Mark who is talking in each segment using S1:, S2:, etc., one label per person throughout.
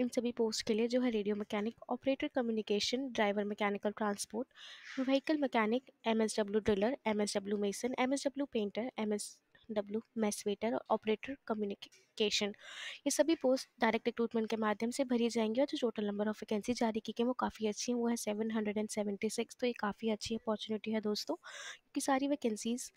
S1: इन सभी पोस्ट के लिए जो है radio mechanic operator communication driver mechanical transport vehicle mechanic M S W driller M S W mason M S W painter M S W mess waiter और operator communication ये सभी post direct recruitment के माध्यम से भरी जाएंगी और जो टोटल नंबर ऑफ वैकेंसी जारी की गई वो काफ़ी अच्छी है वो है seven hundred and seventy six तो ये काफ़ी अच्छी अपॉर्चुनिटी है दोस्तों क्योंकि सारी वैकेंसीज़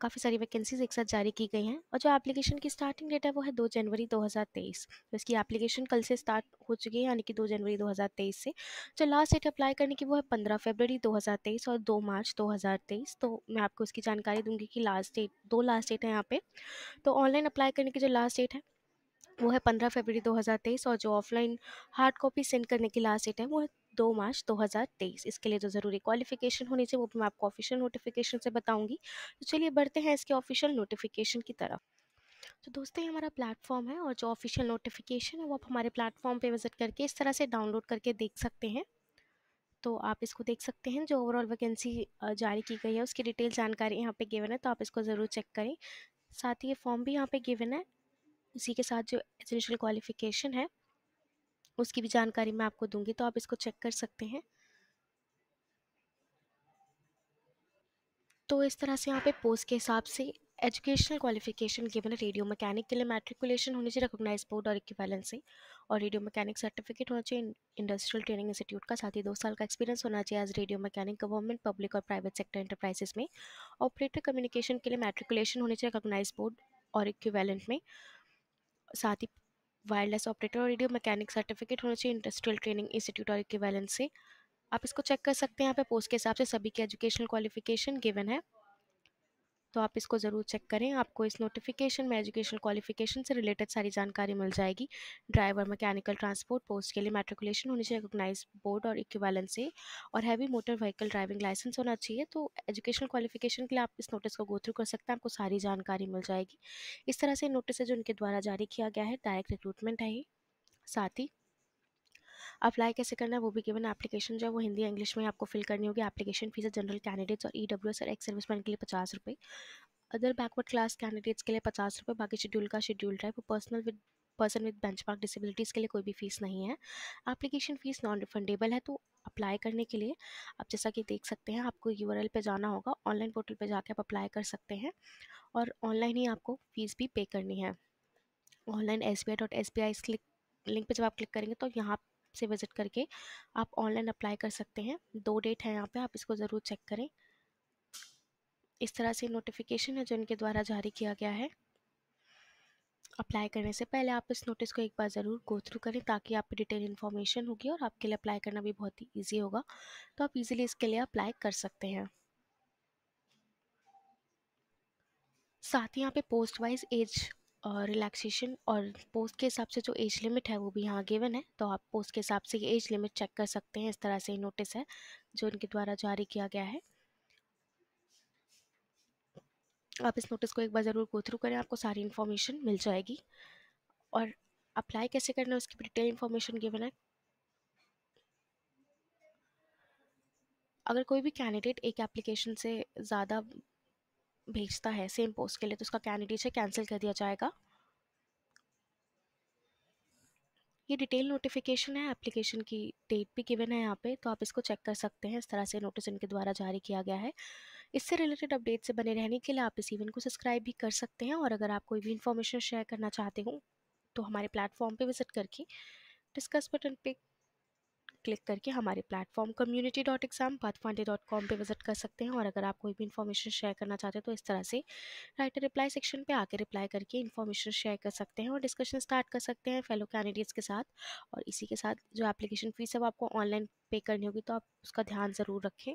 S1: काफ़ी सारी वैकेंसीज एक साथ जारी की गई हैं और जो एप्लीकेशन की स्टार्टिंग डेट है वो है दो जनवरी 2023 तो इसकी एप्लीकेशन कल से स्टार्ट हो चुकी है यानी कि दो जनवरी 2023 से जो लास्ट डेट अप्लाई करने की वो है पंद्रह फरवरी 2023 और दो मार्च 2023 तो मैं आपको उसकी जानकारी दूंगी कि लास्ट डेट दो लास्ट डेट है यहाँ पर तो ऑनलाइन अप्लाई करने की जो लास्ट डेट है वो है पंद्रह फरवरी 2023 और जो ऑफलाइन हार्ड कॉपी सेंड करने की लास्ट डेट है वो है दो मार्च 2023 इसके लिए जो तो ज़रूरी क्वालिफिकेशन होनी चाहिए वो भी मैं आपको ऑफिशियल नोटिफिकेशन से बताऊंगी तो चलिए बढ़ते हैं इसके ऑफिशियल नोटिफिकेशन की तरफ तो दोस्तों ये हमारा प्लेटफॉर्म है और जो ऑफिशियल नोटिफिकेशन है वो आप हमारे प्लेटफॉर्म पर विज़िट करके इस तरह से डाउनलोड करके देख सकते हैं तो आप इसको देख सकते हैं जो ओवरऑल वैकेंसी जारी की गई है उसकी डिटेल जानकारी यहाँ पे गिवन है तो आप इसको ज़रूर चेक करें साथ ही ये फॉर्म भी यहाँ पे गिवन है उसी के साथ जो एजुकेशनल क्वालिफिकेशन है उसकी भी जानकारी मैं आपको दूंगी तो आप इसको चेक कर सकते हैं तो इस तरह से यहाँ पे पोस्ट के हिसाब से educational qualification given radio mechanic के लिए मेट्रिकुलेशन होनी चाहिए रिकोगनाइज बोर्ड और से और रेडियो मैकेनिक सर्टिफिकेट होना चाहिए इंडस्ट्रियल ट्रेनिंग इंस्टीट्यूट का साथ ही दो साल का एक्सपीरियंस होना चाहिए as radio mechanic government public और प्राइवेट सेक्टर इंटरप्राइजेस में ऑपरेटर कम्युनिकेशन के लिए मैट्रिकुलेशन होनी चाहिए रिकोगनाइज बोर्ड और इक्वेलेंट में साथ ही वायरलेस ऑपरेटर और रेडियो मैकेनिक सर्टिफिकेट होना चाहिए इंडस्ट्रियल ट्रेनिंग इंस्टीट्यूट और इक्विवेलेंट से आप इसको चेक कर सकते हैं यहाँ पे पोस्ट के हिसाब से सभी की एजुकेशनल क्वालिफिकेशन गिवन है तो आप इसको ज़रूर चेक करें आपको इस नोटिफिकेशन में एजुकेशनल क्वालिफिकेशन से रिलेटेड सारी जानकारी मिल जाएगी ड्राइवर मैकेनिकल ट्रांसपोर्ट पोस्ट के लिए मेट्रिकुलेशन होनी चाहिए रिकोगनाइज बोर्ड और इक्विवेलेंट से और heavy motor vehicle driving licence होना चाहिए तो एजुकेशनल क्वालिफिकेशन के लिए आप इस नोटिस को गो थ्रू कर सकते हैं आपको सारी जानकारी मिल जाएगी इस तरह से नोटिस है जो उनके द्वारा जारी किया गया है डायरेक्ट रिक्रूटमेंट है साथ ही अप्लाई कैसे करना है वो भी गिवन एप्लीकेशन जो है वो हिंदी इंग्लिश में आपको फिल करनी होगी एप्लीकेशन फीस है जनरल कैंडिडेट्स और ई डब्ल्यू एस और एक्स सर्विसमैन के लिए पचास रुपये अदर बैकवर्ड क्लास कैंडिडेट्स के लिए पचास रुपये बाकी शेड्यूल का शेड्यूल ट्राइप वो personal with person with benchmark disabilities के लिए कोई भी फ़ीस नहीं है एप्लीकेशन फ़ीस नॉन रिफंडेबल है तो अप्लाई करने के लिए आप जैसा कि देख सकते हैं आपको यू आर पे जाना होगा ऑनलाइन पोर्टल पे जाके आप अप्लाई कर सकते हैं और ऑनलाइन ही आपको फ़ीस भी पे करनी है online S B I dot S B I इस क्लिक लिंक पर जब आप क्लिक करेंगे तो यहाँ से विज़िट करके आप ऑनलाइन अप्लाई कर सकते हैं दो डेट हैं यहाँ पे आप इसको ज़रूर चेक करें इस तरह से नोटिफिकेशन है जो इनके द्वारा जारी किया गया है अप्लाई करने से पहले आप इस नोटिस को एक बार ज़रूर गो थ्रू करें ताकि आपकी डिटेल इन्फॉर्मेशन होगी और आपके लिए अप्लाई करना भी बहुत ही ईजी होगा तो आप ईजिली इसके लिए अप्लाई कर सकते हैं साथ ही यहाँ पे पोस्ट वाइज एज और रिलैक्सेशन और पोस्ट के हिसाब से जो एज लिमिट है वो भी यहाँ गिवन है तो आप पोस्ट के हिसाब से ये एज लिमिट चेक कर सकते हैं इस तरह से नोटिस है जो इनके द्वारा जारी किया गया है आप इस नोटिस को एक बार ज़रूर गो थ्रू करें आपको सारी इन्फॉर्मेशन मिल जाएगी और अप्लाई कैसे करना है उसकी डिटेल इन्फॉर्मेशन गिवन है अगर कोई भी कैंडिडेट एक एप्लीकेशन से ज़्यादा भेजता है सेम पोस्ट के लिए तो उसका कैंडिडेट है कैंसिल कर दिया जाएगा ये डिटेल नोटिफिकेशन है एप्लीकेशन की डेट भी गिवन है यहाँ पे तो आप इसको चेक कर सकते हैं इस तरह से नोटिस इनके द्वारा जारी किया गया है इससे रिलेटेड अपडेट से बने रहने के लिए आप इस इवेंट को सब्सक्राइब भी कर सकते हैं और अगर आप कोई भी इन्फॉर्मेशन शेयर करना चाहते हो तो हमारे प्लेटफॉर्म पर विजिट करके डिस्कस बटन पे क्लिक करके हमारे platform community dot exam path Pandey dot com पर विजिट कर सकते हैं और अगर आप कोई भी इन्फॉर्मेशन शेयर करना चाहते हैं तो इस तरह से राइटर रिप्लाई सेक्शन पर आकर रिप्लाई करके इन्फॉर्मेशन शेयर कर सकते हैं और डिस्कशन स्टार्ट कर सकते हैं फेलो कैंडिडेट्स के साथ और इसी के साथ जो एप्लीकेशन फ़ीस है वो आपको ऑनलाइन पे करनी होगी तो आप उसका ध्यान ज़रूर रखें